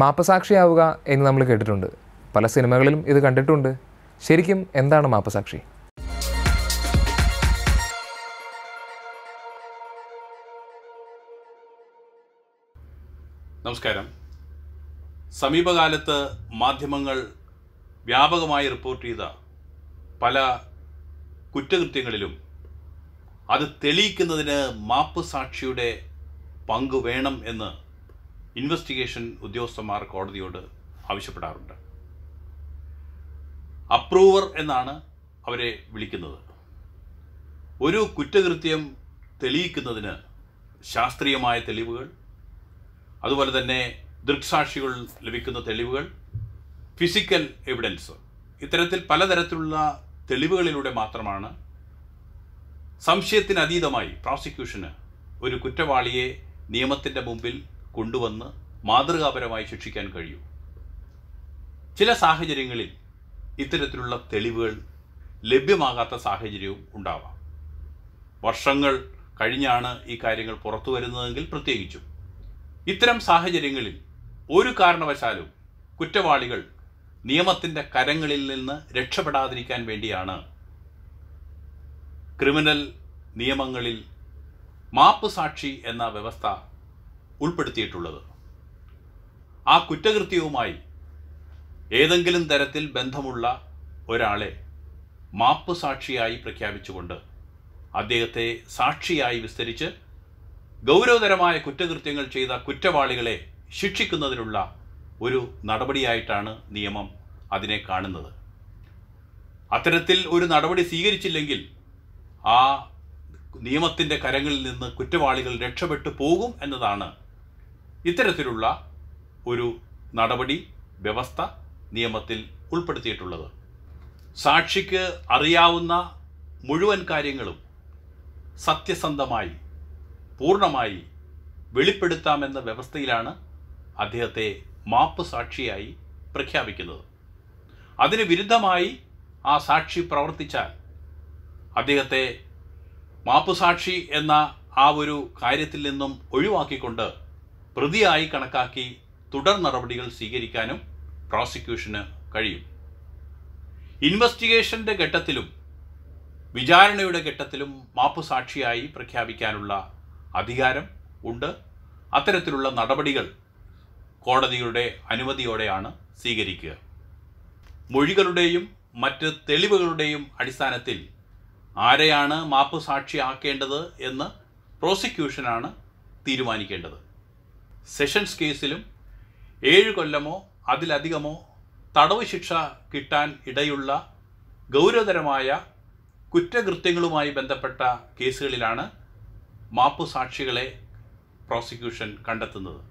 മാപ്പസാക്ഷിയാവുക എന്ന് നമ്മൾ കേട്ടിട്ടുണ്ട് പല സിനിമകളിലും ഇത് കണ്ടിട്ടുണ്ട് ശരിക്കും എന്താണ് മാപ്പസാക്ഷി നമസ്കാരം സമീപകാലത്ത് മാധ്യമങ്ങൾ വ്യാപകമായി റിപ്പോർട്ട് ചെയ്ത പല കുറ്റകൃത്യങ്ങളിലും അത് തെളിയിക്കുന്നതിന് മാപ്പ് സാക്ഷിയുടെ പങ്ക് വേണം എന്ന് ഇൻവെസ്റ്റിഗേഷൻ ഉദ്യോഗസ്ഥന്മാർ കോടതിയോട് ആവശ്യപ്പെടാറുണ്ട് അപ്രൂവർ എന്നാണ് അവരെ വിളിക്കുന്നത് ഒരു കുറ്റകൃത്യം തെളിയിക്കുന്നതിന് ശാസ്ത്രീയമായ തെളിവുകൾ അതുപോലെ തന്നെ ദൃക്സാക്ഷികൾ ലഭിക്കുന്ന തെളിവുകൾ ഫിസിക്കൽ എവിഡൻസ് ഇത്തരത്തിൽ പലതരത്തിലുള്ള തെളിവുകളിലൂടെ മാത്രമാണ് സംശയത്തിനതീതമായി പ്രോസിക്യൂഷന് ഒരു കുറ്റവാളിയെ നിയമത്തിൻ്റെ മുമ്പിൽ കൊണ്ടുവന്ന് മാതൃകാപരമായി ശിക്ഷിക്കാൻ കഴിയൂ ചില സാഹചര്യങ്ങളിൽ ഇത്തരത്തിലുള്ള തെളിവുകൾ ലഭ്യമാകാത്ത സാഹചര്യവും ഉണ്ടാവാം വർഷങ്ങൾ കഴിഞ്ഞാണ് ഈ കാര്യങ്ങൾ പുറത്തു വരുന്നതെങ്കിൽ പ്രത്യേകിച്ചും ഇത്തരം സാഹചര്യങ്ങളിൽ ഒരു കാരണവശാലും കുറ്റവാളികൾ നിയമത്തിൻ്റെ കരങ്ങളിൽ നിന്ന് രക്ഷപ്പെടാതിരിക്കാൻ വേണ്ടിയാണ് ക്രിമിനൽ നിയമങ്ങളിൽ മാപ്പ് സാക്ഷി എന്ന വ്യവസ്ഥ ഉൾപ്പെടുത്തിയിട്ടുള്ളത് ആ കുറ്റകൃത്യവുമായി ഏതെങ്കിലും തരത്തിൽ ബന്ധമുള്ള ഒരാളെ മാപ്പ് സാക്ഷിയായി പ്രഖ്യാപിച്ചുകൊണ്ട് അദ്ദേഹത്തെ സാക്ഷിയായി വിസ്തരിച്ച് ഗൗരവതരമായ കുറ്റകൃത്യങ്ങൾ ചെയ്ത കുറ്റവാളികളെ ശിക്ഷിക്കുന്നതിനുള്ള ഒരു നടപടിയായിട്ടാണ് നിയമം അതിനെ കാണുന്നത് അത്തരത്തിൽ ഒരു നടപടി സ്വീകരിച്ചില്ലെങ്കിൽ ആ നിയമത്തിൻ്റെ കരങ്ങളിൽ നിന്ന് കുറ്റവാളികൾ രക്ഷപ്പെട്ടു പോകും എന്നതാണ് ഇത്തരത്തിലുള്ള ഒരു നടപടി വ്യവസ്ഥ നിയമത്തിൽ ഉൾപ്പെടുത്തിയിട്ടുള്ളത് സാക്ഷിക്ക് അറിയാവുന്ന മുഴുവൻ കാര്യങ്ങളും സത്യസന്ധമായി പൂർണ്ണമായി വെളിപ്പെടുത്താമെന്ന വ്യവസ്ഥയിലാണ് അദ്ദേഹത്തെ മാപ്പ് സാക്ഷിയായി പ്രഖ്യാപിക്കുന്നത് അതിന് വിരുദ്ധമായി ആ സാക്ഷി പ്രവർത്തിച്ചാൽ അദ്ദേഹത്തെ സാക്ഷി എന്ന ആ ഒരു കാര്യത്തിൽ നിന്നും ഒഴിവാക്കിക്കൊണ്ട് പ്രതിയായി കണക്കാക്കി തുടർ നടപടികൾ സ്വീകരിക്കാനും പ്രോസിക്യൂഷന് കഴിയും ഇൻവെസ്റ്റിഗേഷൻ്റെ ഘട്ടത്തിലും വിചാരണയുടെ ഘട്ടത്തിലും സാക്ഷിയായി പ്രഖ്യാപിക്കാനുള്ള അധികാരം ഉണ്ട് അത്തരത്തിലുള്ള നടപടികൾ കോടതിയുടെ അനുമതിയോടെയാണ് സ്വീകരിക്കുക മൊഴികളുടെയും മറ്റ് തെളിവുകളുടെയും അടിസ്ഥാനത്തിൽ ആരെയാണ് സാക്ഷിയാക്കേണ്ടത് എന്ന് പ്രോസിക്യൂഷനാണ് തീരുമാനിക്കേണ്ടത് സെഷൻസ് കേസിലും ഏഴ് കൊല്ലമോ അതിലധികമോ തടവ് ശിക്ഷ കിട്ടാൻ ഇടയുള്ള ഗൗരവതരമായ കുറ്റകൃത്യങ്ങളുമായി ബന്ധപ്പെട്ട കേസുകളിലാണ് സാക്ഷികളെ പ്രോസിക്യൂഷൻ കണ്ടെത്തുന്നത്